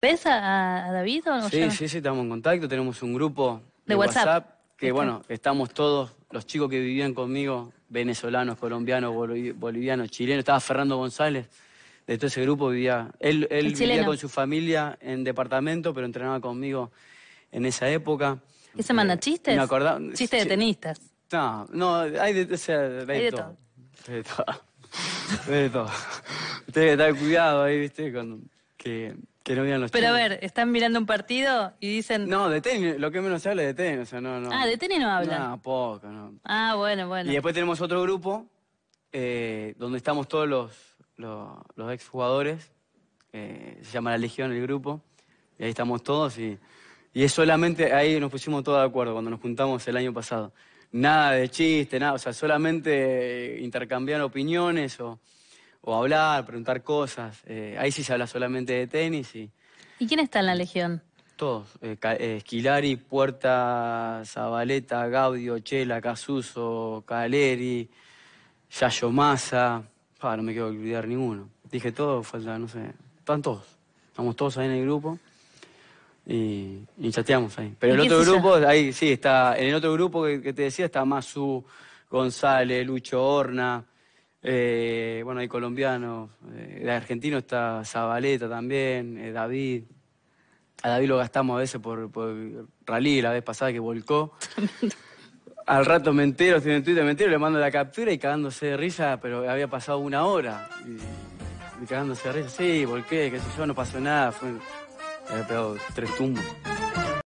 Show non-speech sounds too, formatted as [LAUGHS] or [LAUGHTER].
¿Ves a, David o no? Sí, sí, sí, estamos en contacto, tenemos un grupo de, WhatsApp, que bueno, estamos todos, los chicos que vivían conmigo, venezolanos, colombianos, bolivianos, chilenos, estaba Fernando González, de todo ese grupo vivía, él, vivía con su familia en departamento, pero entrenaba conmigo en esa época. ¿Qué se manda? Eh, ¿Chistes? Me acordaba, ¿Chistes de tenistas? No, no, hay de, o de todo. De todo. [LAUGHS] de todo. que estar cuidado ahí, ¿viste? Con, que pero a ver, están mirando un partido y dicen. No, de tenis, lo que menos se habla es de tenis, o sea, no, no. Ah, de tenis no hablan. No, poco, no. Ah, bueno, bueno. Y después tenemos otro grupo eh, donde estamos todos los, los, los exjugadores. Eh, se llama La Legión, el grupo. Y ahí estamos todos y, y es solamente. Ahí nos pusimos todos de acuerdo cuando nos juntamos el año pasado. Nada de chiste, nada, o sea, solamente eh, intercambiar opiniones o o hablar, preguntar cosas. Eh, ahí sí se habla solamente de tenis y... quién está en la Legión? Todos. Esquilari, eh, eh, Puerta, Zabaleta, Gaudio, Chela, Casuso, Caleri, Yayo Massa. no me quiero olvidar ninguno. Dije todo, falta, no sé. Están todos. Estamos todos ahí en el grupo y, chateamos ahí. Pero el otro grupo, ahí sí, está. En el otro grupo que, que te decía está Masu, González, Lucho Horna. Eh, bueno, hay colombianos, eh, el argentino está Zabaleta también, eh, David. A David lo gastamos a veces por, rally la vez pasada que volcó. [LAUGHS] Al rato me entero, estoy en Twitter, me entero, le mando la captura y cagándose de risa, pero había pasado una hora. Y, cagándose de risa, sí, volqué, qué sé yo, no pasó nada, fue, había pegado tres tumbos.